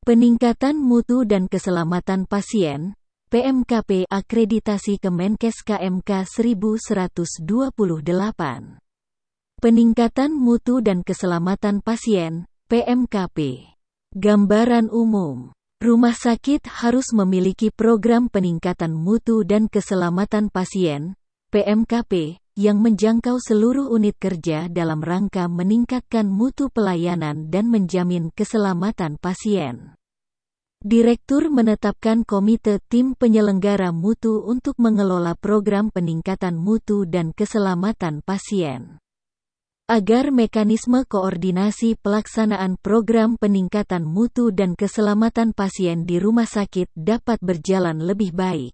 Peningkatan mutu dan keselamatan pasien, PMKP akreditasi Kemenkes KMK 1128. Peningkatan mutu dan keselamatan pasien, PMKP. Gambaran umum, rumah sakit harus memiliki program peningkatan mutu dan keselamatan pasien, PMKP, yang menjangkau seluruh unit kerja dalam rangka meningkatkan mutu pelayanan dan menjamin keselamatan pasien. Direktur menetapkan komite tim penyelenggara mutu untuk mengelola program peningkatan mutu dan keselamatan pasien. Agar mekanisme koordinasi pelaksanaan program peningkatan mutu dan keselamatan pasien di rumah sakit dapat berjalan lebih baik.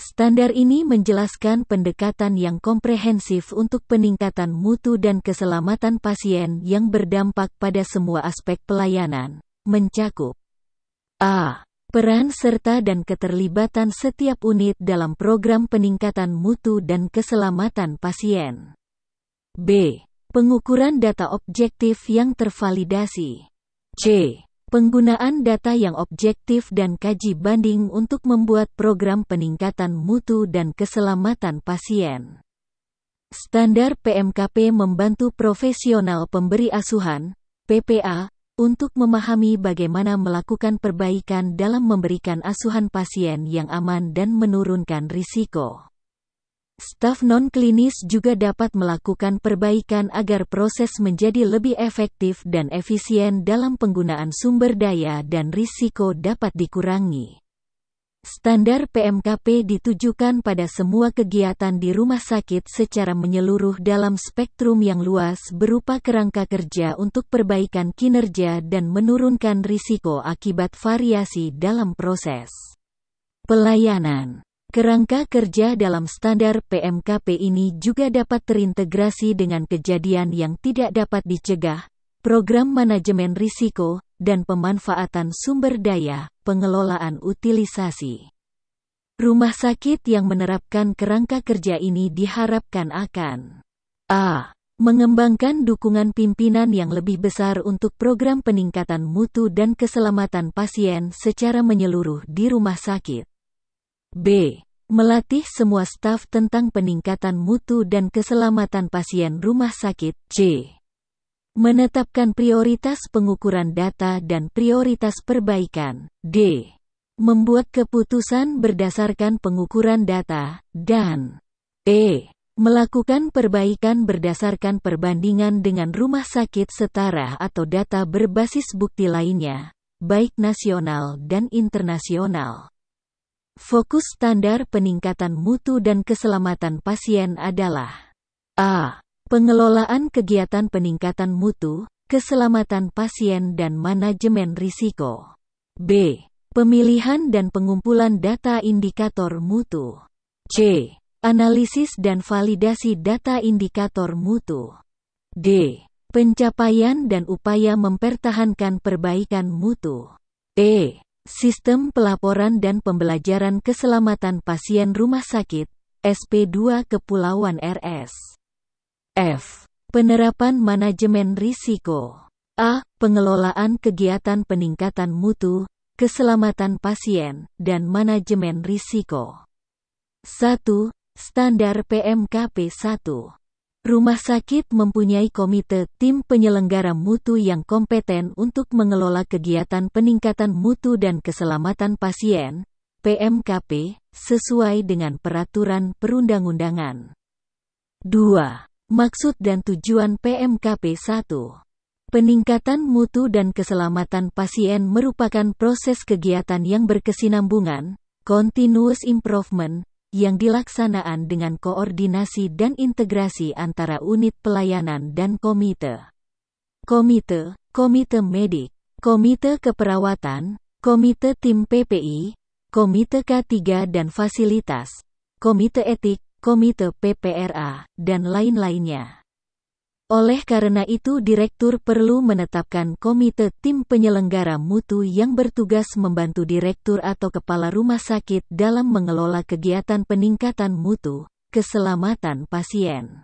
Standar ini menjelaskan pendekatan yang komprehensif untuk peningkatan mutu dan keselamatan pasien yang berdampak pada semua aspek pelayanan, mencakup A. Peran serta dan keterlibatan setiap unit dalam program peningkatan mutu dan keselamatan pasien. B. Pengukuran data objektif yang tervalidasi. C. Penggunaan data yang objektif dan kaji banding untuk membuat program peningkatan mutu dan keselamatan pasien. Standar PMKP membantu profesional pemberi asuhan, PPA, untuk memahami bagaimana melakukan perbaikan dalam memberikan asuhan pasien yang aman dan menurunkan risiko. Staf non-klinis juga dapat melakukan perbaikan agar proses menjadi lebih efektif dan efisien dalam penggunaan sumber daya dan risiko dapat dikurangi. Standar PMKP ditujukan pada semua kegiatan di rumah sakit secara menyeluruh dalam spektrum yang luas berupa kerangka kerja untuk perbaikan kinerja dan menurunkan risiko akibat variasi dalam proses pelayanan. Kerangka kerja dalam standar PMKP ini juga dapat terintegrasi dengan kejadian yang tidak dapat dicegah, program manajemen risiko, dan pemanfaatan sumber daya, pengelolaan utilisasi. Rumah sakit yang menerapkan kerangka kerja ini diharapkan akan A. Mengembangkan dukungan pimpinan yang lebih besar untuk program peningkatan mutu dan keselamatan pasien secara menyeluruh di rumah sakit. B. Melatih semua staf tentang peningkatan mutu dan keselamatan pasien rumah sakit. C. Menetapkan prioritas pengukuran data dan prioritas perbaikan. D. Membuat keputusan berdasarkan pengukuran data, dan E. Melakukan perbaikan berdasarkan perbandingan dengan rumah sakit setara atau data berbasis bukti lainnya, baik nasional dan internasional. Fokus standar peningkatan mutu dan keselamatan pasien adalah A pengelolaan kegiatan peningkatan mutu, keselamatan pasien dan manajemen risiko. B. Pemilihan dan pengumpulan data indikator mutu. C. Analisis dan validasi data indikator mutu. D. Pencapaian dan upaya mempertahankan perbaikan mutu. E. Sistem pelaporan dan pembelajaran keselamatan pasien rumah sakit, SP2 Kepulauan RS. F. Penerapan manajemen risiko. A. Pengelolaan kegiatan peningkatan mutu, keselamatan pasien, dan manajemen risiko. 1. Standar PMKP 1. Rumah sakit mempunyai komite tim penyelenggara mutu yang kompeten untuk mengelola kegiatan peningkatan mutu dan keselamatan pasien (PMKP) sesuai dengan peraturan perundang-undangan. 2. Maksud dan tujuan PMKP 1 Peningkatan mutu dan keselamatan pasien merupakan proses kegiatan yang berkesinambungan, continuous improvement, yang dilaksanakan dengan koordinasi dan integrasi antara unit pelayanan dan komite. Komite, komite medik, komite keperawatan, komite tim PPI, komite K3 dan fasilitas, komite etik, Komite PPRA, dan lain-lainnya. Oleh karena itu direktur perlu menetapkan komite tim penyelenggara mutu yang bertugas membantu direktur atau kepala rumah sakit dalam mengelola kegiatan peningkatan mutu, keselamatan pasien,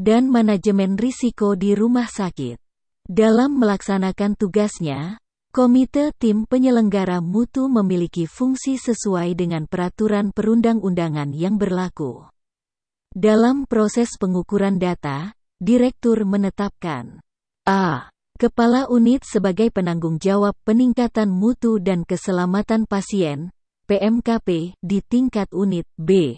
dan manajemen risiko di rumah sakit. Dalam melaksanakan tugasnya, Komite tim penyelenggara mutu memiliki fungsi sesuai dengan peraturan perundang-undangan yang berlaku. Dalam proses pengukuran data, direktur menetapkan A. Kepala unit sebagai penanggung jawab peningkatan mutu dan keselamatan pasien (PMKP) di tingkat unit B.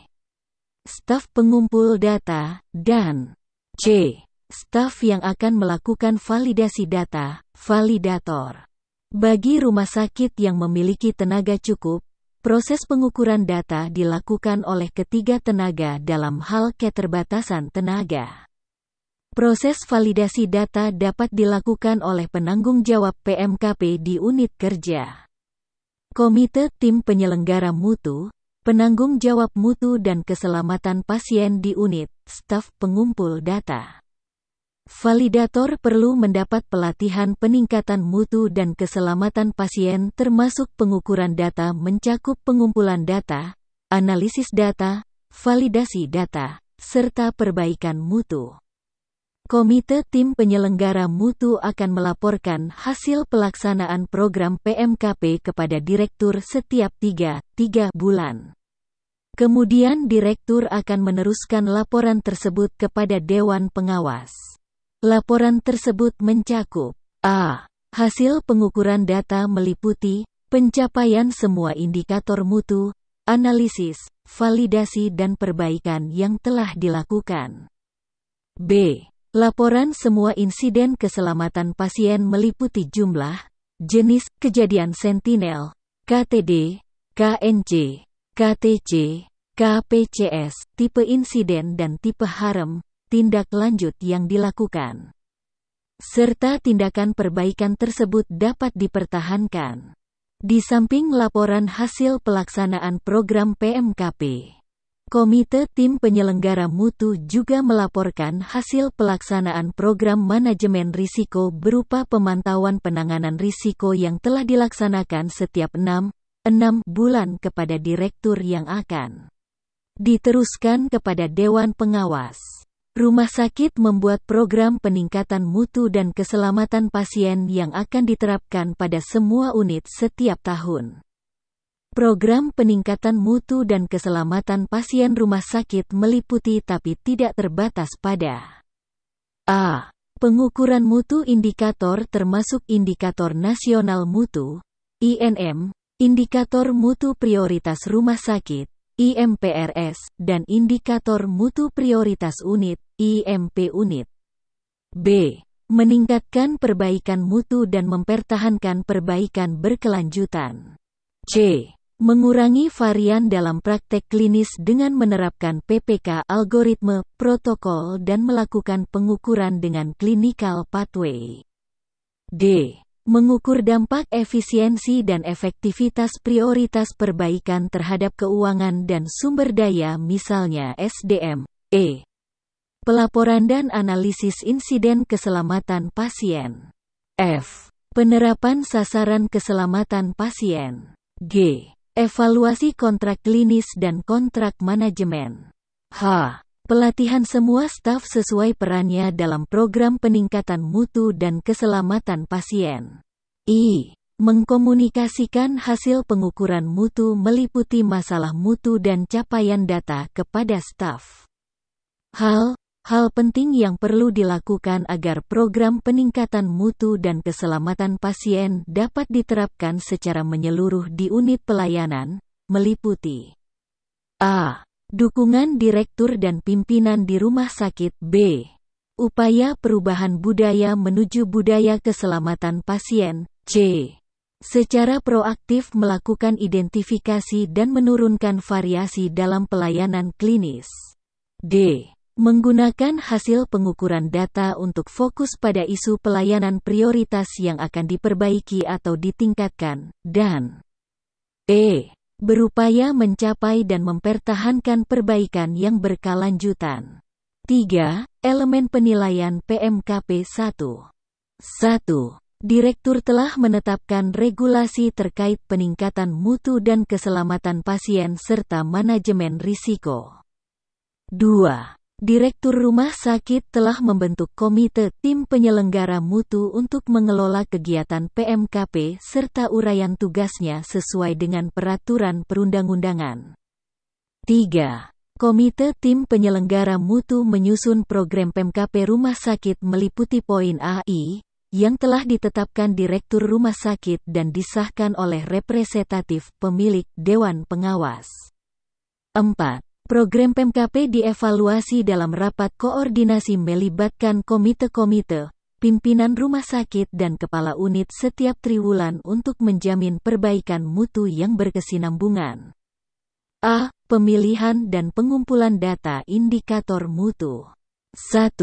Staf pengumpul data dan C. Staf yang akan melakukan validasi data, validator. Bagi rumah sakit yang memiliki tenaga cukup, proses pengukuran data dilakukan oleh ketiga tenaga dalam hal keterbatasan tenaga. Proses validasi data dapat dilakukan oleh penanggung jawab PMKP di unit kerja. Komite Tim Penyelenggara Mutu, penanggung jawab mutu dan keselamatan pasien di unit, staf pengumpul data. Validator perlu mendapat pelatihan peningkatan mutu dan keselamatan pasien termasuk pengukuran data mencakup pengumpulan data, analisis data, validasi data, serta perbaikan mutu. Komite Tim Penyelenggara Mutu akan melaporkan hasil pelaksanaan program PMKP kepada Direktur setiap 3-3 bulan. Kemudian Direktur akan meneruskan laporan tersebut kepada Dewan Pengawas. Laporan tersebut mencakup A. Hasil pengukuran data meliputi pencapaian semua indikator mutu, analisis, validasi dan perbaikan yang telah dilakukan. B. Laporan semua insiden keselamatan pasien meliputi jumlah, jenis, kejadian sentinel, KTD, KNC, KTC, KPCS, tipe insiden dan tipe harem, tindak lanjut yang dilakukan. Serta tindakan perbaikan tersebut dapat dipertahankan. Di samping laporan hasil pelaksanaan program PMKP, Komite Tim Penyelenggara Mutu juga melaporkan hasil pelaksanaan program manajemen risiko berupa pemantauan penanganan risiko yang telah dilaksanakan setiap 6, 6 bulan kepada direktur yang akan diteruskan kepada Dewan Pengawas. Rumah sakit membuat program peningkatan mutu dan keselamatan pasien yang akan diterapkan pada semua unit setiap tahun. Program peningkatan mutu dan keselamatan pasien rumah sakit meliputi tapi tidak terbatas pada A. Pengukuran mutu indikator termasuk indikator nasional mutu, INM, indikator mutu prioritas rumah sakit, IMPRS, dan indikator mutu prioritas unit, IMP unit. B. Meningkatkan perbaikan mutu dan mempertahankan perbaikan berkelanjutan. C. Mengurangi varian dalam praktek klinis dengan menerapkan PPK algoritme, protokol dan melakukan pengukuran dengan clinical pathway. D. Mengukur dampak efisiensi dan efektivitas prioritas perbaikan terhadap keuangan dan sumber daya misalnya SDM, E. Pelaporan dan analisis insiden keselamatan pasien. F. Penerapan sasaran keselamatan pasien. G. Evaluasi kontrak klinis dan kontrak manajemen. H. Pelatihan semua staf sesuai perannya dalam program peningkatan mutu dan keselamatan pasien. I. Mengkomunikasikan hasil pengukuran mutu meliputi masalah mutu dan capaian data kepada staf. Hal, hal penting yang perlu dilakukan agar program peningkatan mutu dan keselamatan pasien dapat diterapkan secara menyeluruh di unit pelayanan, meliputi A. Dukungan direktur dan pimpinan di rumah sakit B. Upaya perubahan budaya menuju budaya keselamatan pasien, C. Secara proaktif melakukan identifikasi dan menurunkan variasi dalam pelayanan klinis. D. Menggunakan hasil pengukuran data untuk fokus pada isu pelayanan prioritas yang akan diperbaiki atau ditingkatkan, dan E berupaya mencapai dan mempertahankan perbaikan yang berkelanjutan. 3. Elemen penilaian PMKP 1 1. Direktur telah menetapkan regulasi terkait peningkatan mutu dan keselamatan pasien serta manajemen risiko. 2. Direktur Rumah Sakit telah membentuk komite tim penyelenggara mutu untuk mengelola kegiatan PMKP serta uraian tugasnya sesuai dengan peraturan perundang-undangan. 3. Komite tim penyelenggara mutu menyusun program PMKP rumah sakit meliputi poin AI yang telah ditetapkan Direktur Rumah Sakit dan disahkan oleh representatif pemilik Dewan Pengawas. 4. Program PMKP dievaluasi dalam rapat koordinasi melibatkan komite-komite, pimpinan rumah sakit dan kepala unit setiap triwulan untuk menjamin perbaikan mutu yang berkesinambungan. A. Pemilihan dan pengumpulan data indikator mutu. 1.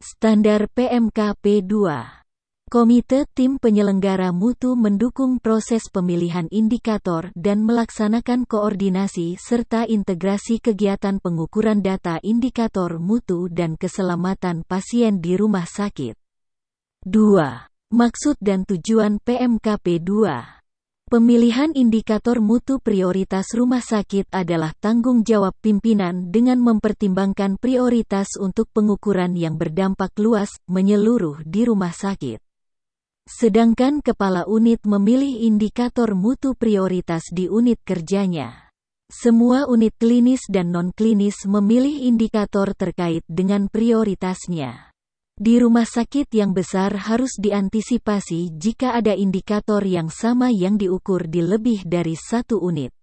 Standar PMKP 2 Komite Tim Penyelenggara Mutu mendukung proses pemilihan indikator dan melaksanakan koordinasi serta integrasi kegiatan pengukuran data indikator mutu dan keselamatan pasien di rumah sakit. 2. Maksud dan tujuan PMKP 2 Pemilihan indikator mutu prioritas rumah sakit adalah tanggung jawab pimpinan dengan mempertimbangkan prioritas untuk pengukuran yang berdampak luas, menyeluruh di rumah sakit. Sedangkan kepala unit memilih indikator mutu prioritas di unit kerjanya. Semua unit klinis dan non-klinis memilih indikator terkait dengan prioritasnya. Di rumah sakit yang besar harus diantisipasi jika ada indikator yang sama yang diukur di lebih dari satu unit.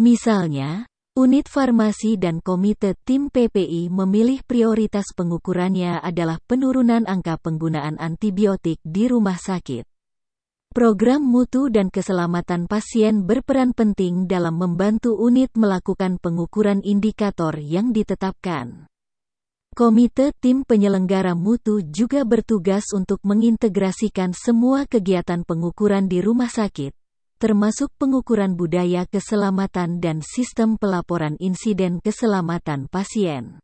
Misalnya, Unit Farmasi dan Komite Tim PPI memilih prioritas pengukurannya adalah penurunan angka penggunaan antibiotik di rumah sakit. Program mutu dan keselamatan pasien berperan penting dalam membantu unit melakukan pengukuran indikator yang ditetapkan. Komite tim penyelenggara mutu juga bertugas untuk mengintegrasikan semua kegiatan pengukuran di rumah sakit, termasuk pengukuran budaya keselamatan dan sistem pelaporan insiden keselamatan pasien.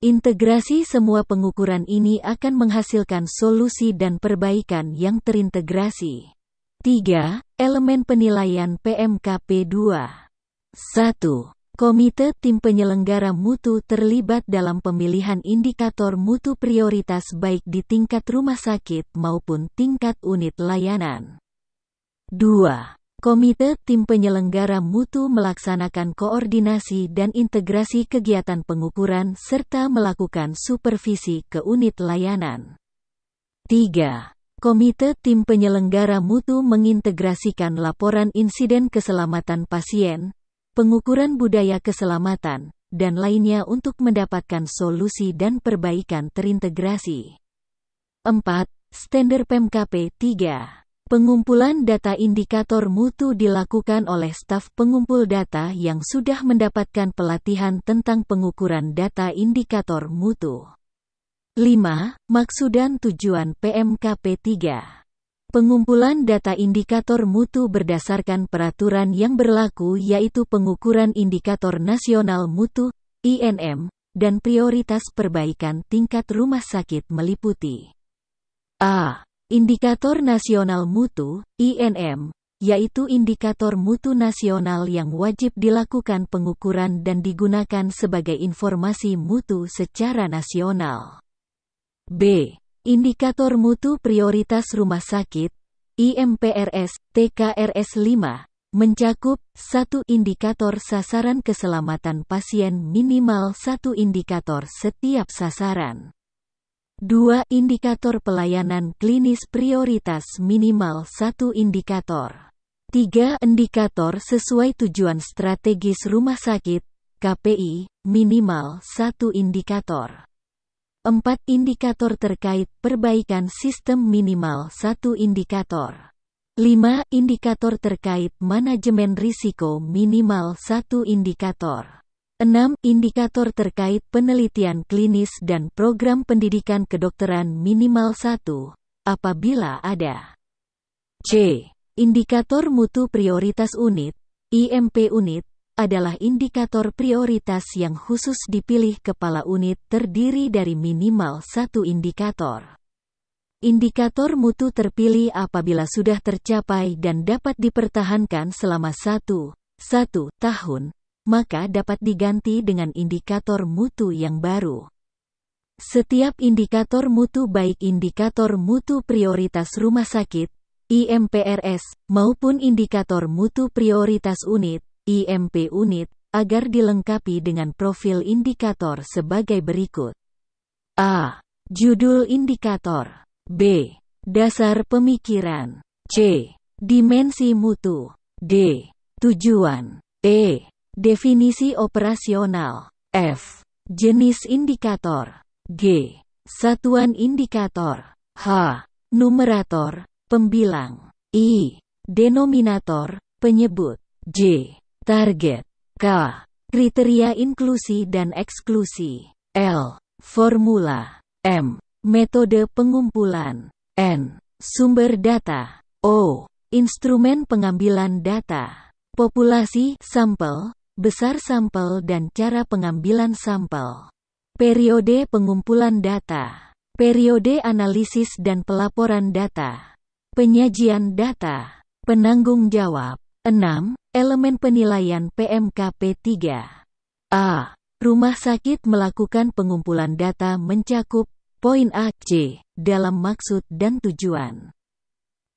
Integrasi semua pengukuran ini akan menghasilkan solusi dan perbaikan yang terintegrasi. 3. Elemen penilaian PMKP 2 1. Komite Tim Penyelenggara Mutu terlibat dalam pemilihan indikator mutu prioritas baik di tingkat rumah sakit maupun tingkat unit layanan. 2. Komite Tim Penyelenggara Mutu melaksanakan koordinasi dan integrasi kegiatan pengukuran serta melakukan supervisi ke unit layanan. 3. Komite Tim Penyelenggara Mutu mengintegrasikan laporan insiden keselamatan pasien, pengukuran budaya keselamatan, dan lainnya untuk mendapatkan solusi dan perbaikan terintegrasi. 4. Standar PMKP 3 Pengumpulan data indikator mutu dilakukan oleh staf pengumpul data yang sudah mendapatkan pelatihan tentang pengukuran data indikator mutu. 5. Maksud dan tujuan PMKP 3 Pengumpulan data indikator mutu berdasarkan peraturan yang berlaku yaitu pengukuran indikator nasional mutu, INM, dan prioritas perbaikan tingkat rumah sakit meliputi A. Indikator Nasional Mutu, INM, yaitu indikator mutu nasional yang wajib dilakukan pengukuran dan digunakan sebagai informasi mutu secara nasional. B. Indikator mutu prioritas rumah sakit, IMPRS, TKRS 5, mencakup satu indikator sasaran keselamatan pasien minimal satu indikator setiap sasaran. Dua indikator pelayanan klinis prioritas minimal satu indikator. Tiga indikator sesuai tujuan strategis rumah sakit, KPI, minimal satu indikator. Empat indikator terkait perbaikan sistem minimal satu indikator. Lima indikator terkait manajemen risiko minimal satu indikator. 6. Indikator terkait penelitian klinis dan program pendidikan kedokteran minimal 1, apabila ada. C. Indikator mutu prioritas unit, IMP unit, adalah indikator prioritas yang khusus dipilih kepala unit terdiri dari minimal satu indikator. Indikator mutu terpilih apabila sudah tercapai dan dapat dipertahankan selama satu, satu tahun, maka dapat diganti dengan indikator mutu yang baru. Setiap indikator mutu baik indikator mutu prioritas rumah sakit, IMPRS, maupun indikator mutu prioritas unit, IMP unit, agar dilengkapi dengan profil indikator sebagai berikut. A. Judul indikator B. Dasar pemikiran C. Dimensi mutu D. Tujuan E. Definisi operasional F. Jenis indikator G. Satuan indikator H. Numerator Pembilang I. Denominator Penyebut J. Target K. Kriteria inklusi dan eksklusi L. Formula M. Metode pengumpulan N. Sumber data O. Instrumen pengambilan data populasi, sampel, besar sampel dan cara pengambilan sampel, periode pengumpulan data, periode analisis dan pelaporan data, penyajian data, penanggung jawab. 6. Elemen penilaian PMKP 3. A. Rumah sakit melakukan pengumpulan data mencakup poin A, C dalam maksud dan tujuan.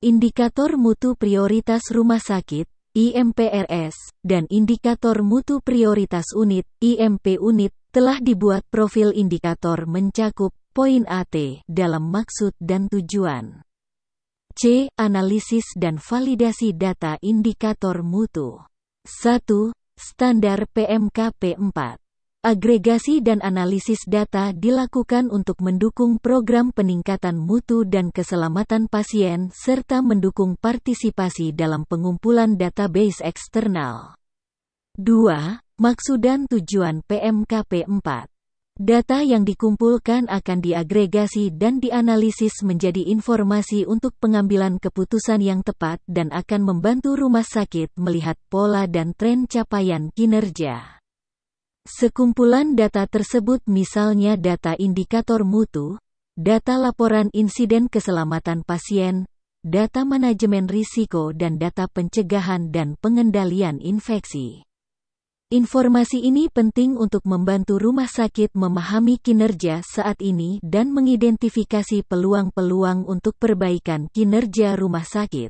Indikator mutu prioritas rumah sakit IMPRS, dan indikator mutu prioritas unit, IMP unit, telah dibuat profil indikator mencakup poin AT dalam maksud dan tujuan. C. Analisis dan validasi data indikator mutu. 1. Standar PMKP 4. Agregasi dan analisis data dilakukan untuk mendukung program peningkatan mutu dan keselamatan pasien serta mendukung partisipasi dalam pengumpulan database eksternal. 2. Maksud dan tujuan PMKP 4 Data yang dikumpulkan akan diagregasi dan dianalisis menjadi informasi untuk pengambilan keputusan yang tepat dan akan membantu rumah sakit melihat pola dan tren capaian kinerja. Sekumpulan data tersebut misalnya data indikator mutu, data laporan insiden keselamatan pasien, data manajemen risiko dan data pencegahan dan pengendalian infeksi. Informasi ini penting untuk membantu rumah sakit memahami kinerja saat ini dan mengidentifikasi peluang-peluang untuk perbaikan kinerja rumah sakit.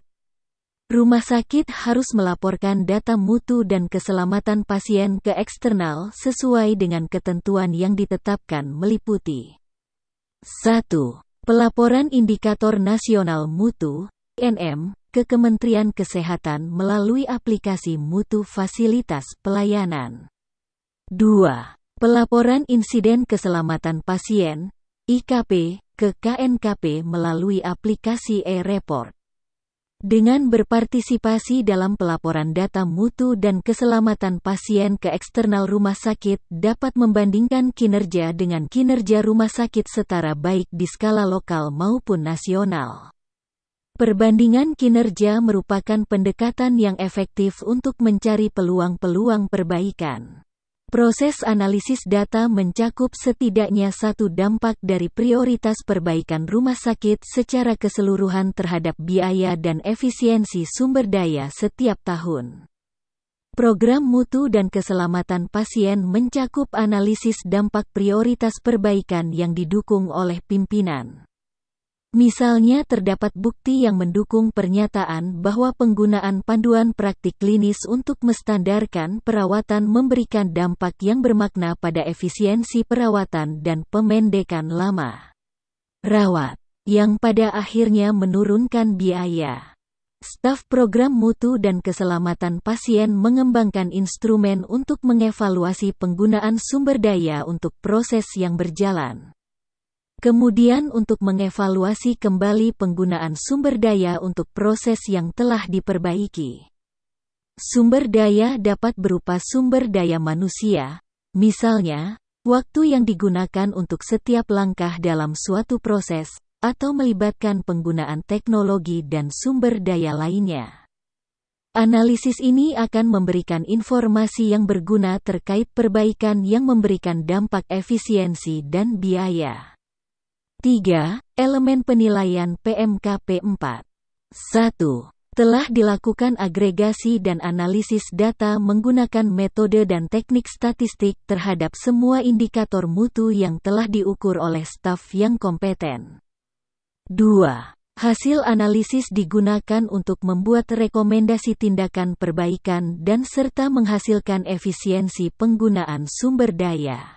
Rumah sakit harus melaporkan data mutu dan keselamatan pasien ke eksternal sesuai dengan ketentuan yang ditetapkan meliputi 1. Pelaporan Indikator Nasional Mutu NM, ke Kementerian Kesehatan melalui aplikasi Mutu Fasilitas Pelayanan. 2. Pelaporan Insiden Keselamatan Pasien (IKP) ke KNKP melalui aplikasi e-report dengan berpartisipasi dalam pelaporan data mutu dan keselamatan pasien ke eksternal rumah sakit dapat membandingkan kinerja dengan kinerja rumah sakit setara baik di skala lokal maupun nasional. Perbandingan kinerja merupakan pendekatan yang efektif untuk mencari peluang-peluang perbaikan. Proses analisis data mencakup setidaknya satu dampak dari prioritas perbaikan rumah sakit secara keseluruhan terhadap biaya dan efisiensi sumber daya setiap tahun. Program mutu dan keselamatan pasien mencakup analisis dampak prioritas perbaikan yang didukung oleh pimpinan. Misalnya terdapat bukti yang mendukung pernyataan bahwa penggunaan panduan praktik klinis untuk mestandarkan perawatan memberikan dampak yang bermakna pada efisiensi perawatan dan pemendekan lama rawat, yang pada akhirnya menurunkan biaya. Staf program mutu dan keselamatan pasien mengembangkan instrumen untuk mengevaluasi penggunaan sumber daya untuk proses yang berjalan. Kemudian untuk mengevaluasi kembali penggunaan sumber daya untuk proses yang telah diperbaiki. Sumber daya dapat berupa sumber daya manusia, misalnya, waktu yang digunakan untuk setiap langkah dalam suatu proses, atau melibatkan penggunaan teknologi dan sumber daya lainnya. Analisis ini akan memberikan informasi yang berguna terkait perbaikan yang memberikan dampak efisiensi dan biaya. 3. Elemen penilaian PMKP 4. 1 telah dilakukan agregasi dan analisis data menggunakan metode dan teknik statistik terhadap semua indikator mutu yang telah diukur oleh staf yang kompeten. 2. Hasil analisis digunakan untuk membuat rekomendasi tindakan perbaikan dan serta menghasilkan efisiensi penggunaan sumber daya.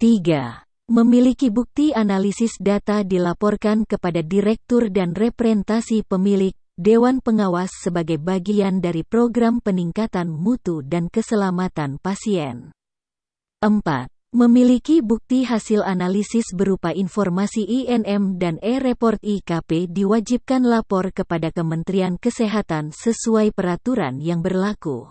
3. Memiliki bukti analisis data dilaporkan kepada direktur dan representasi pemilik Dewan Pengawas sebagai bagian dari program peningkatan mutu dan keselamatan pasien. 4. Memiliki bukti hasil analisis berupa informasi INM dan e-report IKP diwajibkan lapor kepada Kementerian Kesehatan sesuai peraturan yang berlaku.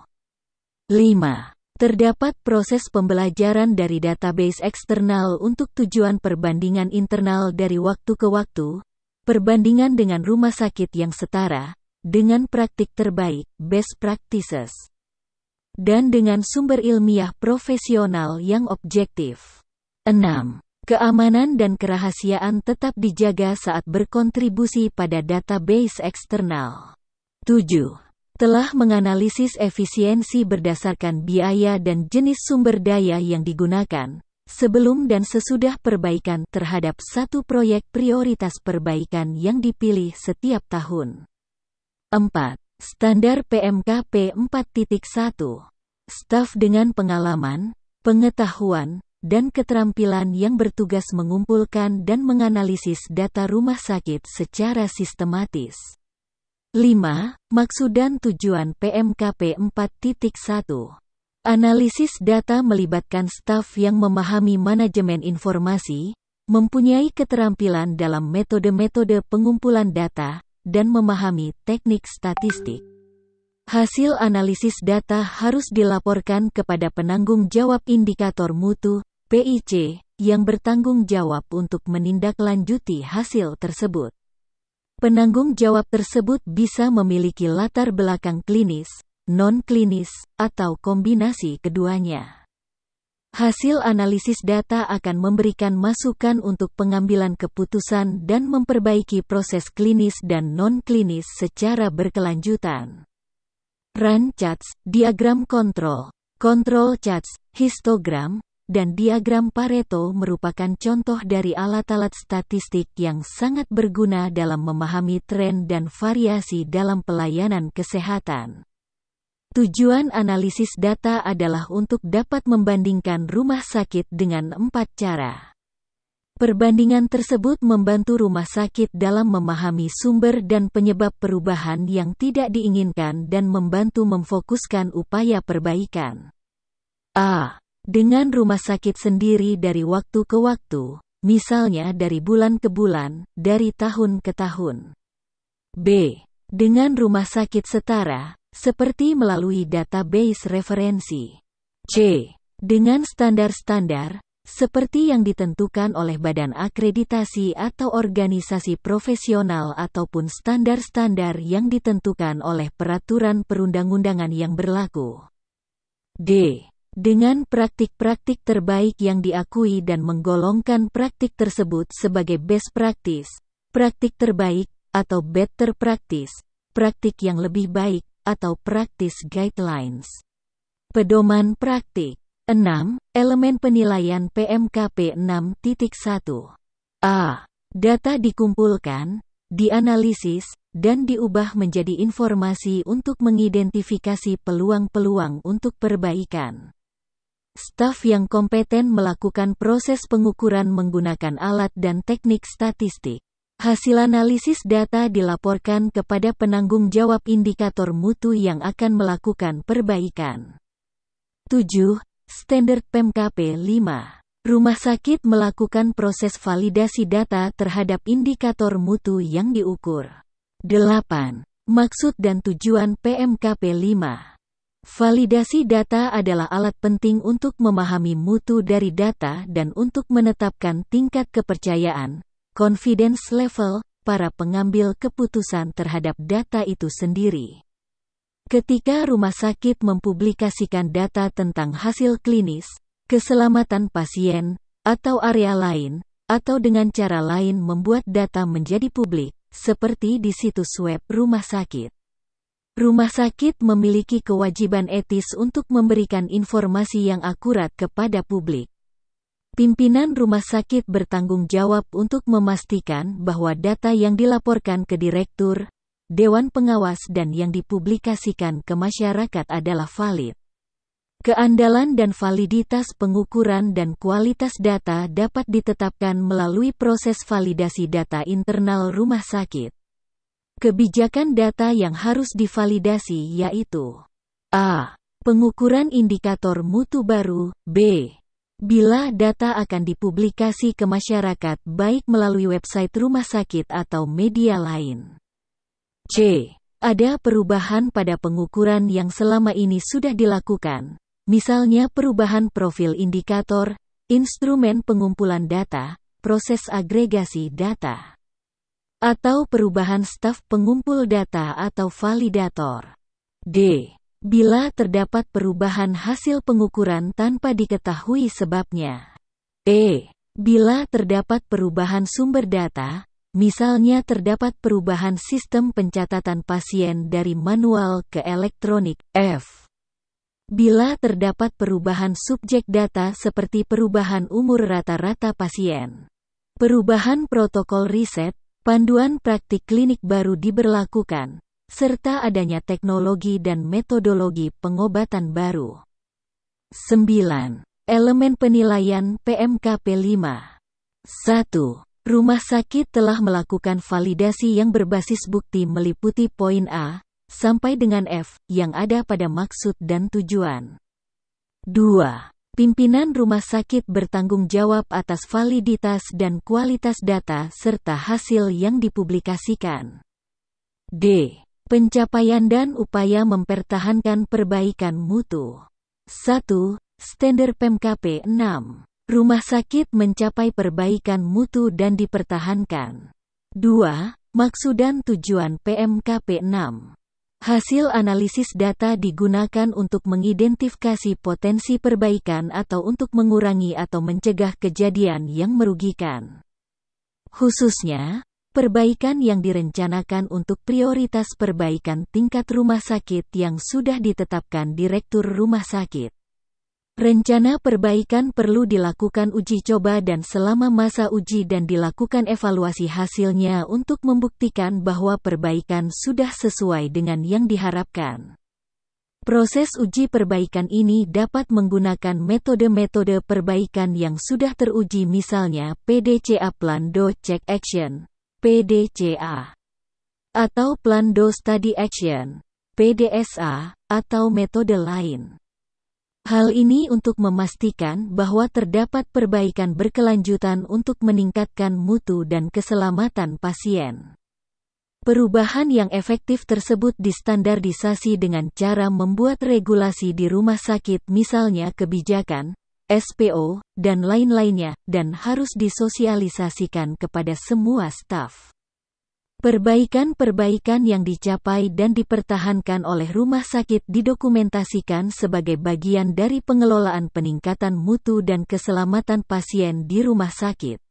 5. Terdapat proses pembelajaran dari database eksternal untuk tujuan perbandingan internal dari waktu ke waktu, perbandingan dengan rumah sakit yang setara, dengan praktik terbaik, best practices, dan dengan sumber ilmiah profesional yang objektif. 6. Keamanan dan kerahasiaan tetap dijaga saat berkontribusi pada database eksternal. 7 telah menganalisis efisiensi berdasarkan biaya dan jenis sumber daya yang digunakan, sebelum dan sesudah perbaikan terhadap satu proyek prioritas perbaikan yang dipilih setiap tahun. 4. Standar PMKP 4.1 Staf dengan pengalaman, pengetahuan, dan keterampilan yang bertugas mengumpulkan dan menganalisis data rumah sakit secara sistematis. 5. Maksud dan tujuan PMKP 4.1 Analisis data melibatkan staf yang memahami manajemen informasi, mempunyai keterampilan dalam metode-metode pengumpulan data, dan memahami teknik statistik. Hasil analisis data harus dilaporkan kepada penanggung jawab indikator mutu, PIC, yang bertanggung jawab untuk menindaklanjuti hasil tersebut. Penanggung jawab tersebut bisa memiliki latar belakang klinis, non-klinis, atau kombinasi keduanya. Hasil analisis data akan memberikan masukan untuk pengambilan keputusan dan memperbaiki proses klinis dan non-klinis secara berkelanjutan. Run charts, diagram kontrol, kontrol charts, histogram, dan diagram Pareto merupakan contoh dari alat-alat statistik yang sangat berguna dalam memahami tren dan variasi dalam pelayanan kesehatan. Tujuan analisis data adalah untuk dapat membandingkan rumah sakit dengan empat cara. Perbandingan tersebut membantu rumah sakit dalam memahami sumber dan penyebab perubahan yang tidak diinginkan dan membantu memfokuskan upaya perbaikan. A dengan rumah sakit sendiri dari waktu ke waktu, misalnya dari bulan ke bulan, dari tahun ke tahun. B. Dengan rumah sakit setara, seperti melalui database referensi. C. Dengan standar-standar, seperti yang ditentukan oleh badan akreditasi atau organisasi profesional ataupun standar-standar yang ditentukan oleh peraturan perundang-undangan yang berlaku. D dengan praktik-praktik terbaik yang diakui dan menggolongkan praktik tersebut sebagai best practice, praktik terbaik, atau better practice, praktik yang lebih baik, atau practice guidelines. Pedoman praktik 6. Elemen penilaian PMKP 6.1 A. Data dikumpulkan, dianalisis, dan diubah menjadi informasi untuk mengidentifikasi peluang-peluang untuk perbaikan. Staf yang kompeten melakukan proses pengukuran menggunakan alat dan teknik statistik. Hasil analisis data dilaporkan kepada penanggung jawab indikator mutu yang akan melakukan perbaikan. 7. Standar PMKP 5. Rumah sakit melakukan proses validasi data terhadap indikator mutu yang diukur. 8. Maksud dan tujuan PMKP 5. Validasi data adalah alat penting untuk memahami mutu dari data dan untuk menetapkan tingkat kepercayaan, confidence level, para pengambil keputusan terhadap data itu sendiri. Ketika rumah sakit mempublikasikan data tentang hasil klinis, keselamatan pasien, atau area lain, atau dengan cara lain membuat data menjadi publik, seperti di situs web rumah sakit. Rumah sakit memiliki kewajiban etis untuk memberikan informasi yang akurat kepada publik. Pimpinan rumah sakit bertanggung jawab untuk memastikan bahwa data yang dilaporkan ke direktur, dewan pengawas dan yang dipublikasikan ke masyarakat adalah valid. Keandalan dan validitas pengukuran dan kualitas data dapat ditetapkan melalui proses validasi data internal rumah sakit. Kebijakan data yang harus divalidasi yaitu A. Pengukuran indikator mutu baru, B. Bila data akan dipublikasi ke masyarakat baik melalui website rumah sakit atau media lain. C. Ada perubahan pada pengukuran yang selama ini sudah dilakukan, misalnya perubahan profil indikator, instrumen pengumpulan data, proses agregasi data atau perubahan staf pengumpul data atau validator. D. Bila terdapat perubahan hasil pengukuran tanpa diketahui sebabnya. E. Bila terdapat perubahan sumber data, misalnya terdapat perubahan sistem pencatatan pasien dari manual ke elektronik. F. Bila terdapat perubahan subjek data seperti perubahan umur rata-rata pasien, perubahan protokol riset, Panduan praktik klinik baru diberlakukan, serta adanya teknologi dan metodologi pengobatan baru. 9. Elemen penilaian PMKP 5 1. Rumah sakit telah melakukan validasi yang berbasis bukti meliputi poin A, sampai dengan F, yang ada pada maksud dan tujuan. 2. Pimpinan rumah sakit bertanggung jawab atas validitas dan kualitas data serta hasil yang dipublikasikan. D. Pencapaian dan upaya mempertahankan perbaikan mutu. 1. Standar PMKP 6. Rumah sakit mencapai perbaikan mutu dan dipertahankan. 2. Maksud dan tujuan PMKP 6. Hasil analisis data digunakan untuk mengidentifikasi potensi perbaikan atau untuk mengurangi atau mencegah kejadian yang merugikan. Khususnya, perbaikan yang direncanakan untuk prioritas perbaikan tingkat rumah sakit yang sudah ditetapkan Direktur Rumah Sakit. Rencana perbaikan perlu dilakukan uji coba dan selama masa uji dan dilakukan evaluasi hasilnya untuk membuktikan bahwa perbaikan sudah sesuai dengan yang diharapkan. Proses uji perbaikan ini dapat menggunakan metode-metode perbaikan yang sudah teruji misalnya PDCA Plan Do Check Action, PDCA, atau Plan Do Study Action, PDSA, atau metode lain. Hal ini untuk memastikan bahwa terdapat perbaikan berkelanjutan untuk meningkatkan mutu dan keselamatan pasien. Perubahan yang efektif tersebut distandarisasi dengan cara membuat regulasi di rumah sakit misalnya kebijakan, SPO, dan lain-lainnya, dan harus disosialisasikan kepada semua staf. Perbaikan-perbaikan yang dicapai dan dipertahankan oleh rumah sakit didokumentasikan sebagai bagian dari pengelolaan peningkatan mutu dan keselamatan pasien di rumah sakit.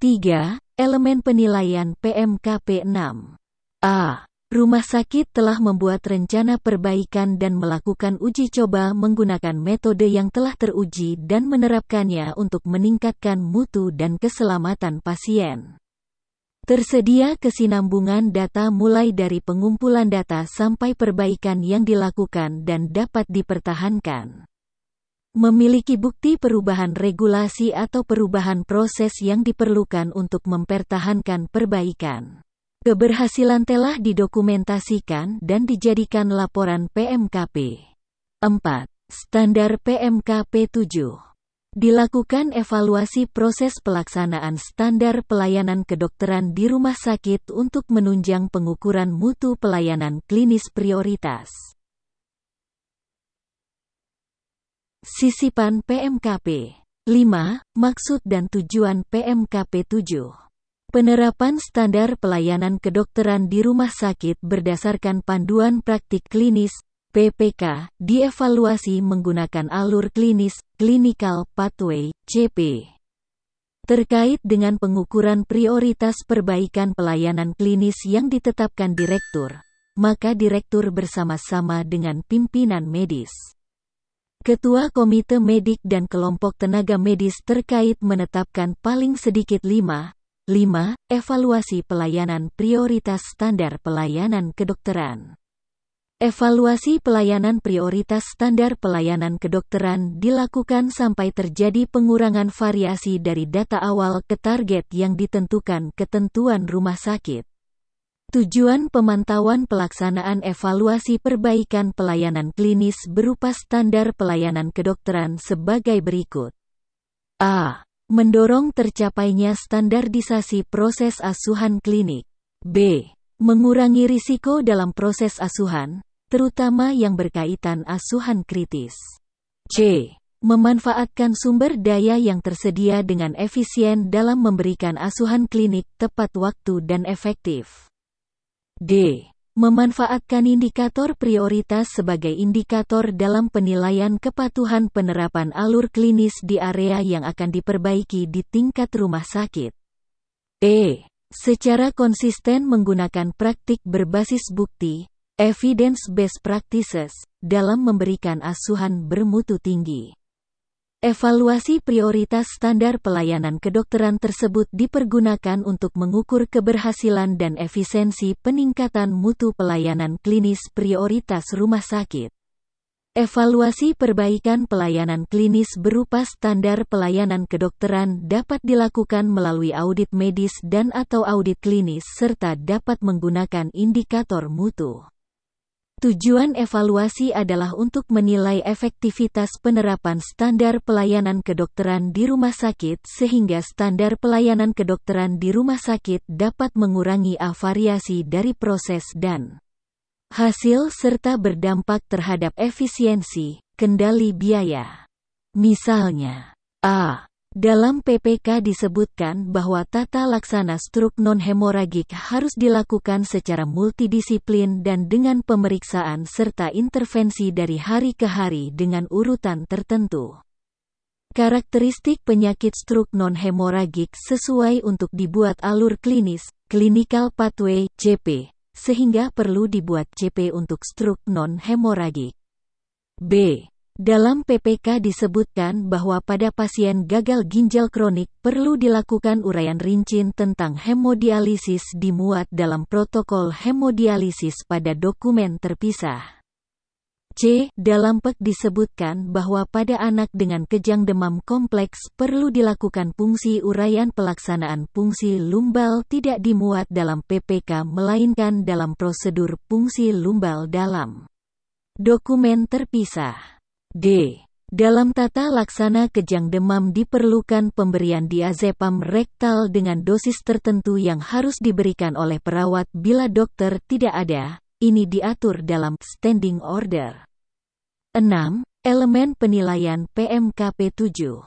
3. Elemen penilaian PMKP 6. A. Rumah sakit telah membuat rencana perbaikan dan melakukan uji coba menggunakan metode yang telah teruji dan menerapkannya untuk meningkatkan mutu dan keselamatan pasien. Tersedia kesinambungan data mulai dari pengumpulan data sampai perbaikan yang dilakukan dan dapat dipertahankan. Memiliki bukti perubahan regulasi atau perubahan proses yang diperlukan untuk mempertahankan perbaikan. Keberhasilan telah didokumentasikan dan dijadikan laporan PMKP. 4. Standar PMKP 7 Dilakukan evaluasi proses pelaksanaan standar pelayanan kedokteran di rumah sakit untuk menunjang pengukuran mutu pelayanan klinis prioritas. Sisipan PMKP 5. Maksud dan tujuan PMKP 7 Penerapan standar pelayanan kedokteran di rumah sakit berdasarkan panduan praktik klinis PPK, dievaluasi menggunakan alur klinis, clinical pathway, CP. Terkait dengan pengukuran prioritas perbaikan pelayanan klinis yang ditetapkan direktur, maka direktur bersama-sama dengan pimpinan medis. Ketua Komite Medik dan kelompok tenaga medis terkait menetapkan paling sedikit 5, 5. Evaluasi pelayanan prioritas standar pelayanan kedokteran. Evaluasi pelayanan prioritas standar pelayanan kedokteran dilakukan sampai terjadi pengurangan variasi dari data awal ke target yang ditentukan ketentuan rumah sakit. Tujuan pemantauan pelaksanaan evaluasi perbaikan pelayanan klinis berupa standar pelayanan kedokteran sebagai berikut. A. Mendorong tercapainya standardisasi proses asuhan klinik. B. Mengurangi risiko dalam proses asuhan, terutama yang berkaitan asuhan kritis. C. Memanfaatkan sumber daya yang tersedia dengan efisien dalam memberikan asuhan klinik tepat waktu dan efektif. D. Memanfaatkan indikator prioritas sebagai indikator dalam penilaian kepatuhan penerapan alur klinis di area yang akan diperbaiki di tingkat rumah sakit. E. Secara konsisten menggunakan praktik berbasis bukti, Evidence-based practices dalam memberikan asuhan bermutu tinggi. Evaluasi prioritas standar pelayanan kedokteran tersebut dipergunakan untuk mengukur keberhasilan dan efisiensi peningkatan mutu pelayanan klinis prioritas rumah sakit. Evaluasi perbaikan pelayanan klinis berupa standar pelayanan kedokteran dapat dilakukan melalui audit medis dan atau audit klinis serta dapat menggunakan indikator mutu. Tujuan evaluasi adalah untuk menilai efektivitas penerapan standar pelayanan kedokteran di rumah sakit sehingga standar pelayanan kedokteran di rumah sakit dapat mengurangi avariasi dari proses dan hasil serta berdampak terhadap efisiensi, kendali biaya. Misalnya, A dalam PPK disebutkan bahwa tata laksana struk non-hemoragik harus dilakukan secara multidisiplin dan dengan pemeriksaan serta intervensi dari hari ke hari dengan urutan tertentu. Karakteristik penyakit struk non-hemoragik sesuai untuk dibuat alur klinis, clinical pathway, CP, sehingga perlu dibuat CP untuk struk non-hemoragik. B. Dalam PPK disebutkan bahwa pada pasien gagal ginjal kronik perlu dilakukan uraian rincin tentang hemodialisis dimuat dalam protokol hemodialisis pada dokumen terpisah. C. Dalam PEK disebutkan bahwa pada anak dengan kejang demam kompleks perlu dilakukan fungsi uraian pelaksanaan fungsi lumbal tidak dimuat dalam PPK melainkan dalam prosedur fungsi lumbal dalam dokumen terpisah. D. Dalam tata laksana kejang demam diperlukan pemberian diazepam rektal dengan dosis tertentu yang harus diberikan oleh perawat bila dokter tidak ada. Ini diatur dalam standing order. 6. Elemen penilaian PMKP 7.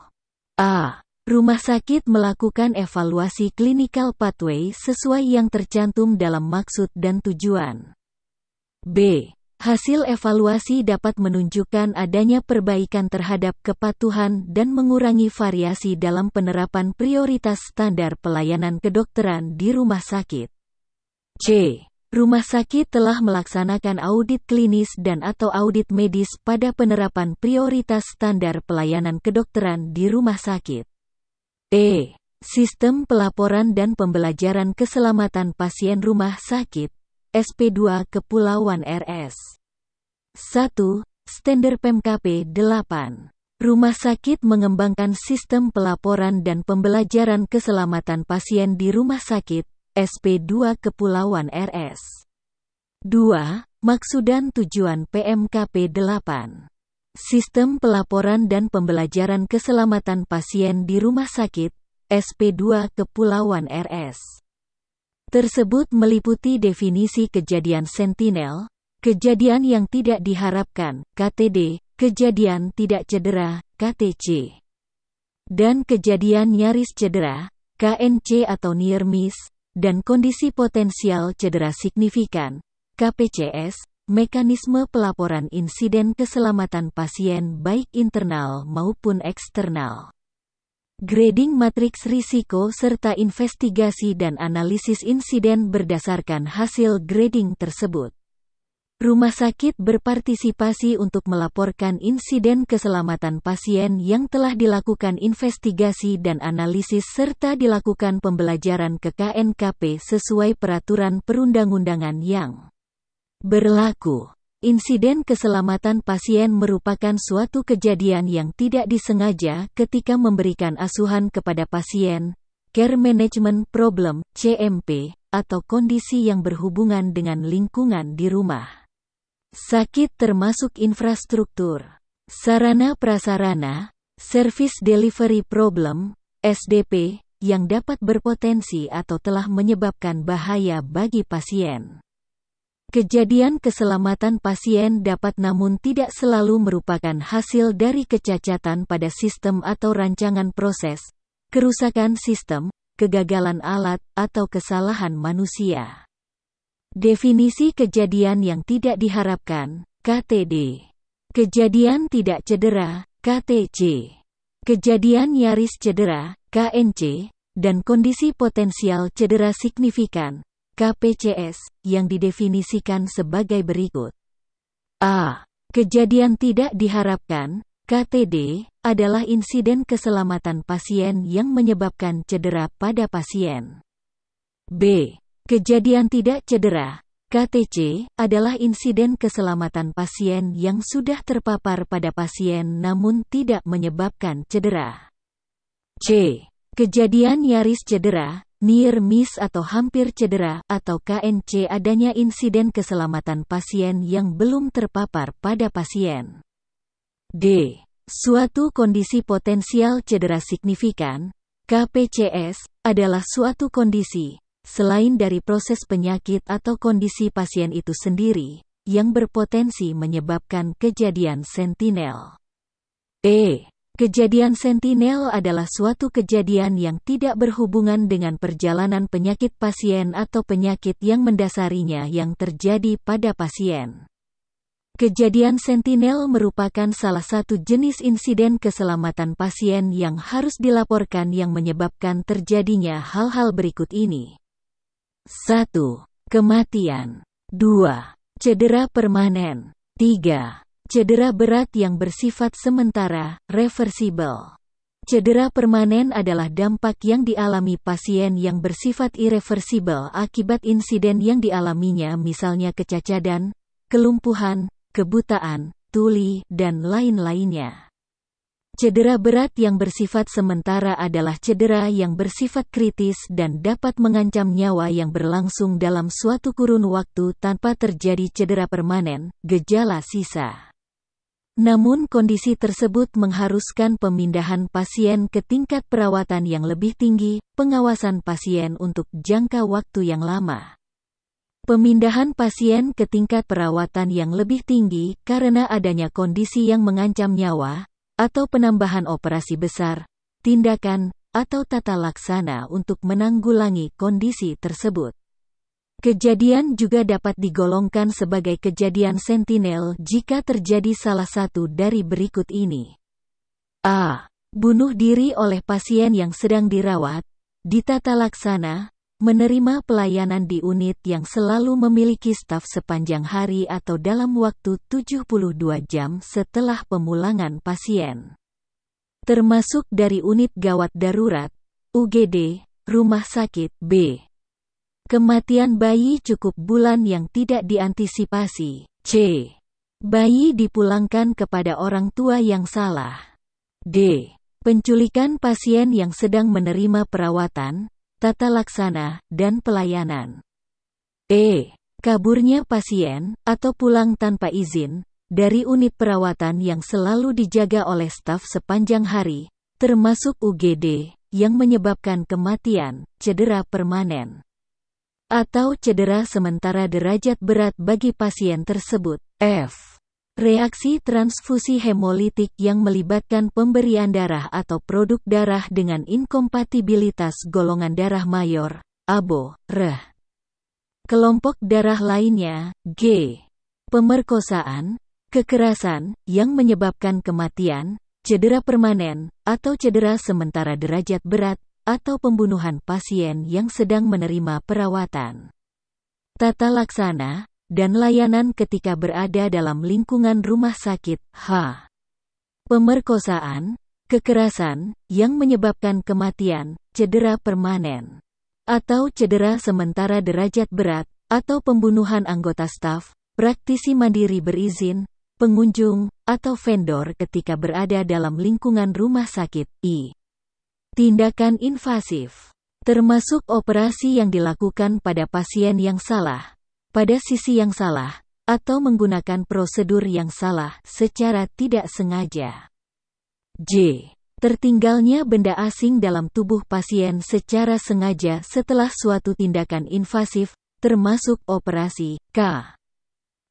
A. Rumah sakit melakukan evaluasi klinikal pathway sesuai yang tercantum dalam maksud dan tujuan. B. Hasil evaluasi dapat menunjukkan adanya perbaikan terhadap kepatuhan dan mengurangi variasi dalam penerapan prioritas standar pelayanan kedokteran di rumah sakit. C. Rumah sakit telah melaksanakan audit klinis dan atau audit medis pada penerapan prioritas standar pelayanan kedokteran di rumah sakit. E. Sistem pelaporan dan pembelajaran keselamatan pasien rumah sakit SP2 Kepulauan RS. 1. Stender PMKP 8. Rumah sakit mengembangkan sistem pelaporan dan pembelajaran keselamatan pasien di rumah sakit, SP2 Kepulauan RS. 2. Maksud dan tujuan PMKP 8. Sistem pelaporan dan pembelajaran keselamatan pasien di rumah sakit, SP2 Kepulauan RS tersebut meliputi definisi kejadian sentinel, kejadian yang tidak diharapkan, KTD, kejadian tidak cedera, KTC, dan kejadian nyaris cedera, KNC atau near miss, dan kondisi potensial cedera signifikan, KPCS, mekanisme pelaporan insiden keselamatan pasien baik internal maupun eksternal grading matriks risiko serta investigasi dan analisis insiden berdasarkan hasil grading tersebut. Rumah sakit berpartisipasi untuk melaporkan insiden keselamatan pasien yang telah dilakukan investigasi dan analisis serta dilakukan pembelajaran ke KNKP sesuai peraturan perundang-undangan yang berlaku. Insiden keselamatan pasien merupakan suatu kejadian yang tidak disengaja ketika memberikan asuhan kepada pasien, care management problem (CMP) atau kondisi yang berhubungan dengan lingkungan di rumah. Sakit termasuk infrastruktur, sarana prasarana, service delivery problem (SDP) yang dapat berpotensi atau telah menyebabkan bahaya bagi pasien. Kejadian keselamatan pasien dapat namun tidak selalu merupakan hasil dari kecacatan pada sistem atau rancangan proses, kerusakan sistem, kegagalan alat, atau kesalahan manusia. Definisi kejadian yang tidak diharapkan, KTD. Kejadian tidak cedera, KTC. Kejadian nyaris cedera, KNC, dan kondisi potensial cedera signifikan, KPCS, yang didefinisikan sebagai berikut. A. Kejadian tidak diharapkan, KTD, adalah insiden keselamatan pasien yang menyebabkan cedera pada pasien. B. Kejadian tidak cedera, KTC, adalah insiden keselamatan pasien yang sudah terpapar pada pasien namun tidak menyebabkan cedera. C. Kejadian nyaris cedera, near miss atau hampir cedera atau KNC adanya insiden keselamatan pasien yang belum terpapar pada pasien. D. Suatu kondisi potensial cedera signifikan, KPCS, adalah suatu kondisi, selain dari proses penyakit atau kondisi pasien itu sendiri, yang berpotensi menyebabkan kejadian sentinel. E. Kejadian sentinel adalah suatu kejadian yang tidak berhubungan dengan perjalanan penyakit pasien atau penyakit yang mendasarinya yang terjadi pada pasien. Kejadian sentinel merupakan salah satu jenis insiden keselamatan pasien yang harus dilaporkan yang menyebabkan terjadinya hal-hal berikut ini. 1. Kematian 2. Cedera permanen 3. Cedera berat yang bersifat sementara, reversible. Cedera permanen adalah dampak yang dialami pasien yang bersifat irreversible akibat insiden yang dialaminya misalnya kecacadan, kelumpuhan, kebutaan, tuli, dan lain-lainnya. Cedera berat yang bersifat sementara adalah cedera yang bersifat kritis dan dapat mengancam nyawa yang berlangsung dalam suatu kurun waktu tanpa terjadi cedera permanen, gejala sisa. Namun kondisi tersebut mengharuskan pemindahan pasien ke tingkat perawatan yang lebih tinggi, pengawasan pasien untuk jangka waktu yang lama. Pemindahan pasien ke tingkat perawatan yang lebih tinggi karena adanya kondisi yang mengancam nyawa, atau penambahan operasi besar, tindakan, atau tata laksana untuk menanggulangi kondisi tersebut. Kejadian juga dapat digolongkan sebagai kejadian sentinel jika terjadi salah satu dari berikut ini. A. Bunuh diri oleh pasien yang sedang dirawat, ditata laksana, menerima pelayanan di unit yang selalu memiliki staf sepanjang hari atau dalam waktu 72 jam setelah pemulangan pasien. Termasuk dari unit gawat darurat, UGD, rumah sakit B. Kematian bayi cukup bulan yang tidak diantisipasi. C. Bayi dipulangkan kepada orang tua yang salah. D. Penculikan pasien yang sedang menerima perawatan, tata laksana, dan pelayanan. E. Kaburnya pasien, atau pulang tanpa izin, dari unit perawatan yang selalu dijaga oleh staf sepanjang hari, termasuk UGD, yang menyebabkan kematian, cedera permanen atau cedera sementara derajat berat bagi pasien tersebut. F. Reaksi transfusi hemolitik yang melibatkan pemberian darah atau produk darah dengan inkompatibilitas golongan darah mayor, ABO, REH. Kelompok darah lainnya, G. Pemerkosaan, kekerasan, yang menyebabkan kematian, cedera permanen, atau cedera sementara derajat berat, atau pembunuhan pasien yang sedang menerima perawatan. Tata laksana, dan layanan ketika berada dalam lingkungan rumah sakit, H. Pemerkosaan, kekerasan, yang menyebabkan kematian, cedera permanen, atau cedera sementara derajat berat, atau pembunuhan anggota staf, praktisi mandiri berizin, pengunjung, atau vendor ketika berada dalam lingkungan rumah sakit, I. Tindakan invasif, termasuk operasi yang dilakukan pada pasien yang salah, pada sisi yang salah, atau menggunakan prosedur yang salah secara tidak sengaja. J. Tertinggalnya benda asing dalam tubuh pasien secara sengaja setelah suatu tindakan invasif, termasuk operasi K.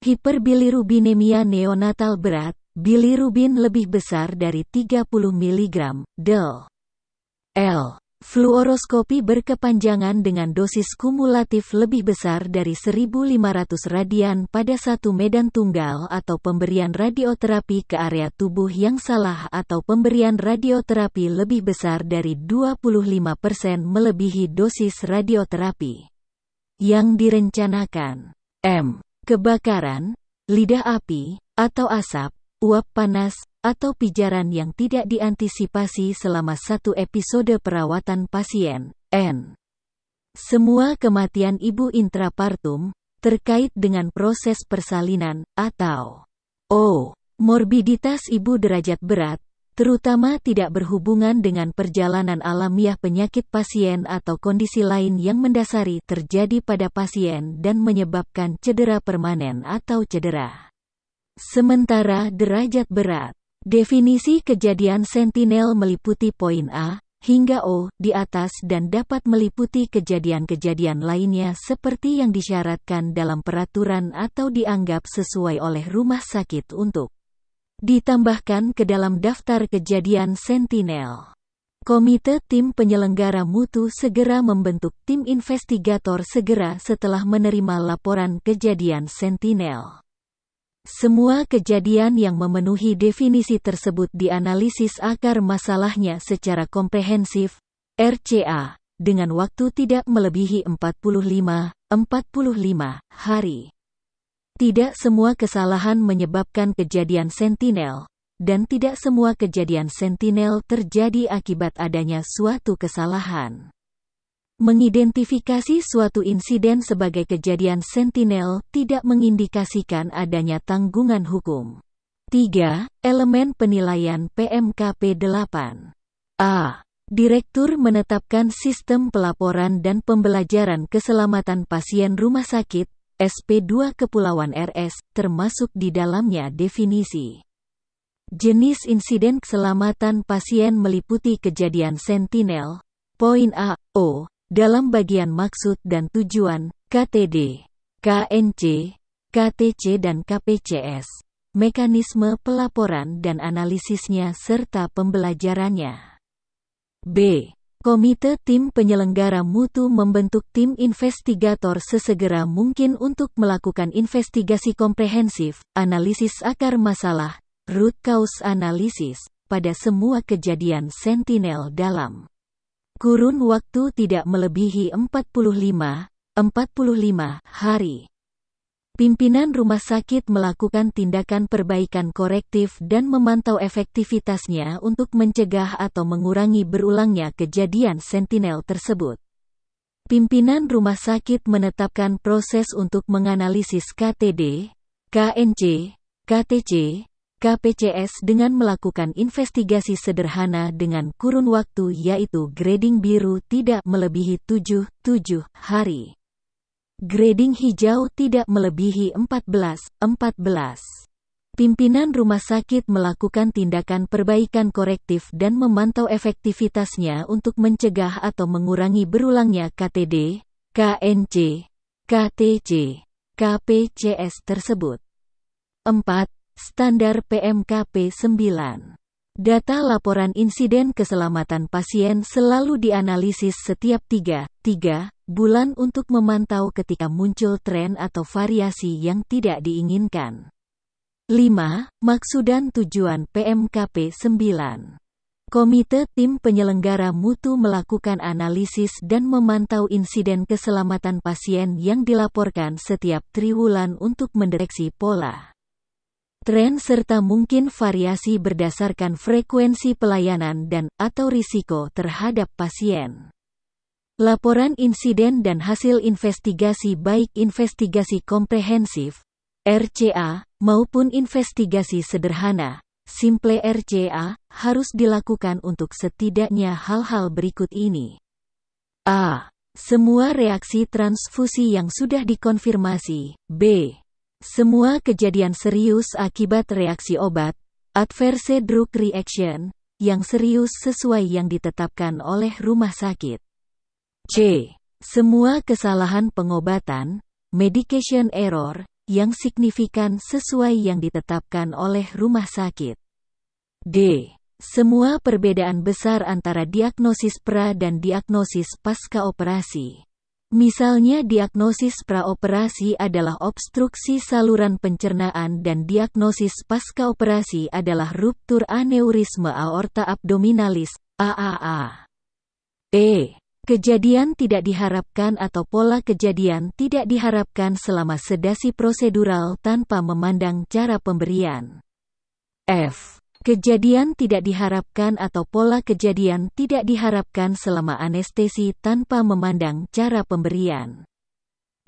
Hiperbilirubinemia neonatal berat, bilirubin lebih besar dari 30 mg, del. L. Fluoroskopi berkepanjangan dengan dosis kumulatif lebih besar dari 1500 radian pada satu medan tunggal atau pemberian radioterapi ke area tubuh yang salah atau pemberian radioterapi lebih besar dari 25% melebihi dosis radioterapi yang direncanakan. M. Kebakaran, lidah api, atau asap, uap panas, atau pijaran yang tidak diantisipasi selama satu episode perawatan pasien, N. Semua kematian ibu intrapartum, terkait dengan proses persalinan, atau O. Morbiditas ibu derajat berat, terutama tidak berhubungan dengan perjalanan alamiah penyakit pasien atau kondisi lain yang mendasari terjadi pada pasien dan menyebabkan cedera permanen atau cedera. Sementara derajat berat Definisi kejadian sentinel meliputi poin A hingga O di atas dan dapat meliputi kejadian-kejadian lainnya seperti yang disyaratkan dalam peraturan atau dianggap sesuai oleh rumah sakit untuk ditambahkan ke dalam daftar kejadian sentinel. Komite Tim Penyelenggara Mutu segera membentuk tim investigator segera setelah menerima laporan kejadian sentinel. Semua kejadian yang memenuhi definisi tersebut dianalisis akar masalahnya secara komprehensif, RCA, dengan waktu tidak melebihi 45, 45 hari. Tidak semua kesalahan menyebabkan kejadian sentinel, dan tidak semua kejadian sentinel terjadi akibat adanya suatu kesalahan. Mengidentifikasi suatu insiden sebagai kejadian sentinel tidak mengindikasikan adanya tanggungan hukum. 3. Elemen penilaian PMKP 8. A. Direktur menetapkan sistem pelaporan dan pembelajaran keselamatan pasien rumah sakit SP2 Kepulauan RS termasuk di dalamnya definisi Jenis insiden keselamatan pasien meliputi kejadian sentinel, poin A, O, dalam bagian maksud dan tujuan, KTD, KNC, KTC dan KPCS, mekanisme pelaporan dan analisisnya serta pembelajarannya. B. Komite Tim Penyelenggara Mutu membentuk tim investigator sesegera mungkin untuk melakukan investigasi komprehensif, analisis akar masalah, root cause analysis, pada semua kejadian Sentinel dalam Kurun waktu tidak melebihi 45, 45 hari. Pimpinan rumah sakit melakukan tindakan perbaikan korektif dan memantau efektivitasnya untuk mencegah atau mengurangi berulangnya kejadian sentinel tersebut. Pimpinan rumah sakit menetapkan proses untuk menganalisis KTD, KNC, KTC, KPCS dengan melakukan investigasi sederhana dengan kurun waktu yaitu grading biru tidak melebihi 7-7 hari. Grading hijau tidak melebihi 14-14. Pimpinan rumah sakit melakukan tindakan perbaikan korektif dan memantau efektivitasnya untuk mencegah atau mengurangi berulangnya KTD, KNC, KTC, KPCS tersebut. 4. Standar PMKP 9. Data laporan insiden keselamatan pasien selalu dianalisis setiap 3, 3 bulan untuk memantau ketika muncul tren atau variasi yang tidak diinginkan. 5. Maksud dan tujuan PMKP 9. Komite Tim Penyelenggara Mutu melakukan analisis dan memantau insiden keselamatan pasien yang dilaporkan setiap triwulan untuk mendeteksi pola tren serta mungkin variasi berdasarkan frekuensi pelayanan dan atau risiko terhadap pasien. Laporan insiden dan hasil investigasi baik investigasi komprehensif RCA maupun investigasi sederhana simple RCA harus dilakukan untuk setidaknya hal-hal berikut ini. A. Semua reaksi transfusi yang sudah dikonfirmasi. B semua kejadian serius akibat reaksi obat, adverse drug reaction, yang serius sesuai yang ditetapkan oleh rumah sakit. C. Semua kesalahan pengobatan, medication error, yang signifikan sesuai yang ditetapkan oleh rumah sakit. D. Semua perbedaan besar antara diagnosis pra dan diagnosis pasca operasi. Misalnya diagnosis praoperasi adalah obstruksi saluran pencernaan dan diagnosis pascaoperasi adalah ruptur aneurisme aorta abdominalis, AAA. E. Kejadian tidak diharapkan atau pola kejadian tidak diharapkan selama sedasi prosedural tanpa memandang cara pemberian. F. Kejadian tidak diharapkan atau pola kejadian tidak diharapkan selama anestesi tanpa memandang cara pemberian.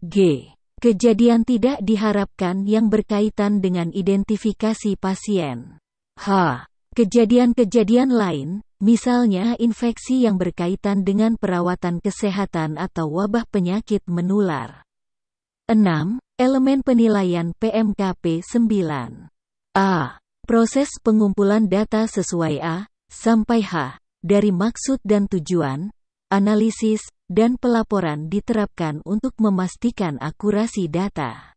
G. Kejadian tidak diharapkan yang berkaitan dengan identifikasi pasien. H. Kejadian-kejadian lain, misalnya infeksi yang berkaitan dengan perawatan kesehatan atau wabah penyakit menular. 6. Elemen penilaian PMKP 9. A. Proses pengumpulan data sesuai A sampai H dari maksud dan tujuan, analisis, dan pelaporan diterapkan untuk memastikan akurasi data.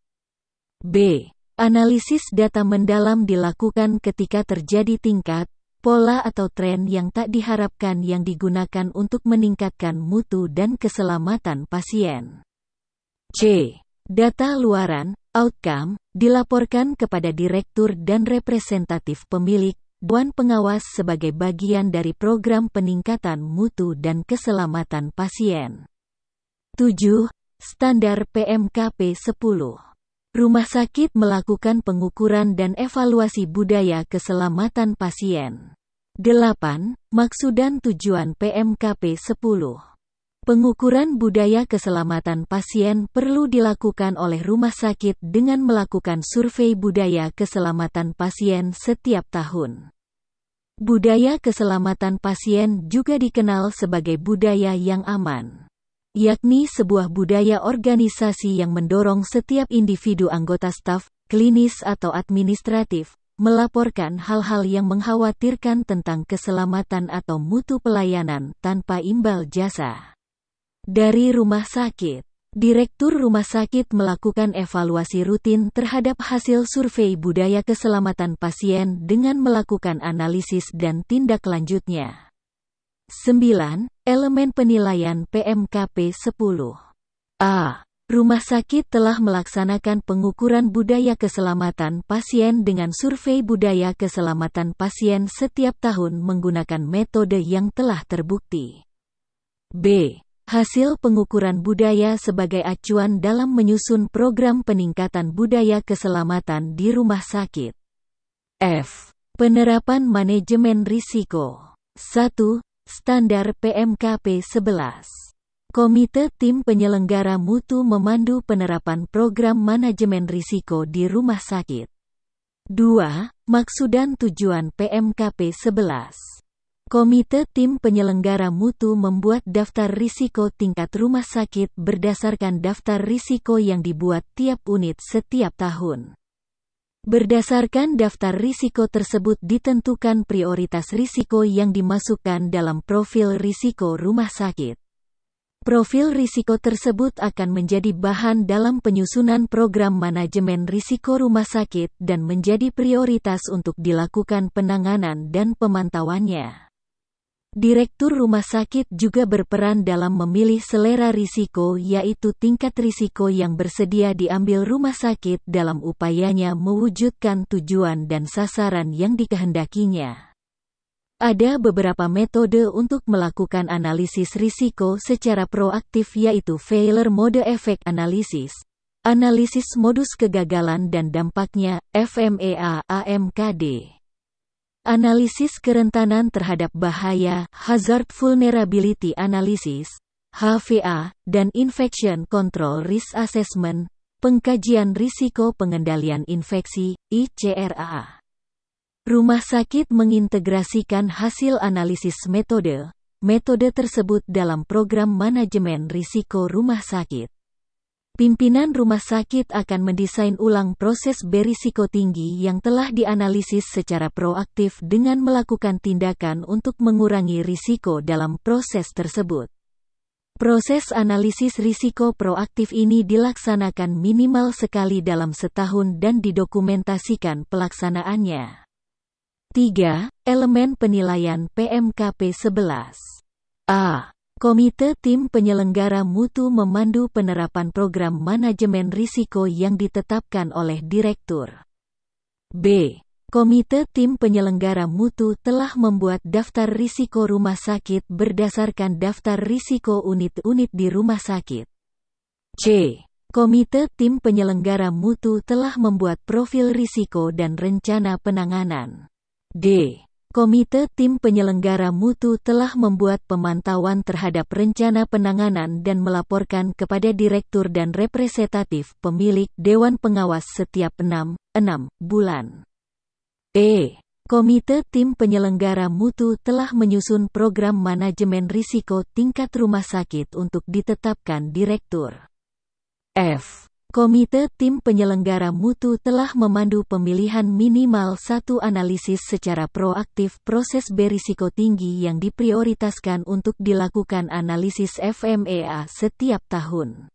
B. Analisis data mendalam dilakukan ketika terjadi tingkat, pola atau tren yang tak diharapkan yang digunakan untuk meningkatkan mutu dan keselamatan pasien. C. Data luaran, Outcome dilaporkan kepada direktur dan representatif pemilik Dewan Pengawas sebagai bagian dari program peningkatan mutu dan keselamatan pasien. 7. Standar PMKP 10. Rumah sakit melakukan pengukuran dan evaluasi budaya keselamatan pasien. 8. Maksud dan tujuan PMKP 10. Pengukuran budaya keselamatan pasien perlu dilakukan oleh rumah sakit dengan melakukan survei budaya keselamatan pasien setiap tahun. Budaya keselamatan pasien juga dikenal sebagai budaya yang aman, yakni sebuah budaya organisasi yang mendorong setiap individu anggota staf, klinis atau administratif, melaporkan hal-hal yang mengkhawatirkan tentang keselamatan atau mutu pelayanan tanpa imbal jasa. Dari rumah sakit, Direktur Rumah Sakit melakukan evaluasi rutin terhadap hasil survei budaya keselamatan pasien dengan melakukan analisis dan tindak lanjutnya. 9. Elemen penilaian PMKP 10 A. Rumah sakit telah melaksanakan pengukuran budaya keselamatan pasien dengan survei budaya keselamatan pasien setiap tahun menggunakan metode yang telah terbukti. B. Hasil pengukuran budaya sebagai acuan dalam menyusun program peningkatan budaya keselamatan di rumah sakit. F. Penerapan manajemen risiko. 1. Standar PMKP 11. Komite Tim Penyelenggara Mutu memandu penerapan program manajemen risiko di rumah sakit. 2. Maksud dan tujuan PMKP 11. Komite Tim Penyelenggara Mutu membuat daftar risiko tingkat rumah sakit berdasarkan daftar risiko yang dibuat tiap unit setiap tahun. Berdasarkan daftar risiko tersebut ditentukan prioritas risiko yang dimasukkan dalam profil risiko rumah sakit. Profil risiko tersebut akan menjadi bahan dalam penyusunan program manajemen risiko rumah sakit dan menjadi prioritas untuk dilakukan penanganan dan pemantauannya. Direktur rumah sakit juga berperan dalam memilih selera risiko yaitu tingkat risiko yang bersedia diambil rumah sakit dalam upayanya mewujudkan tujuan dan sasaran yang dikehendakinya. Ada beberapa metode untuk melakukan analisis risiko secara proaktif yaitu failure mode effect analysis, analisis modus kegagalan dan dampaknya, FMEA AMKD. Analisis kerentanan terhadap bahaya, hazard vulnerability analysis, HVA, dan infection control risk assessment, pengkajian risiko pengendalian infeksi, ICRA). Rumah sakit mengintegrasikan hasil analisis metode, metode tersebut dalam program manajemen risiko rumah sakit. Pimpinan rumah sakit akan mendesain ulang proses berisiko tinggi yang telah dianalisis secara proaktif dengan melakukan tindakan untuk mengurangi risiko dalam proses tersebut. Proses analisis risiko proaktif ini dilaksanakan minimal sekali dalam setahun dan didokumentasikan pelaksanaannya. 3. Elemen penilaian PMKP 11 A. Komite Tim Penyelenggara Mutu memandu penerapan program manajemen risiko yang ditetapkan oleh Direktur. B. Komite Tim Penyelenggara Mutu telah membuat daftar risiko rumah sakit berdasarkan daftar risiko unit-unit di rumah sakit. C. Komite Tim Penyelenggara Mutu telah membuat profil risiko dan rencana penanganan. D. Komite Tim Penyelenggara Mutu telah membuat pemantauan terhadap rencana penanganan dan melaporkan kepada Direktur dan representatif pemilik Dewan Pengawas setiap 6, 6 bulan. E. Komite Tim Penyelenggara Mutu telah menyusun program manajemen risiko tingkat rumah sakit untuk ditetapkan Direktur. F. Komite Tim Penyelenggara Mutu telah memandu pemilihan minimal satu analisis secara proaktif proses berisiko tinggi yang diprioritaskan untuk dilakukan analisis FMEA setiap tahun.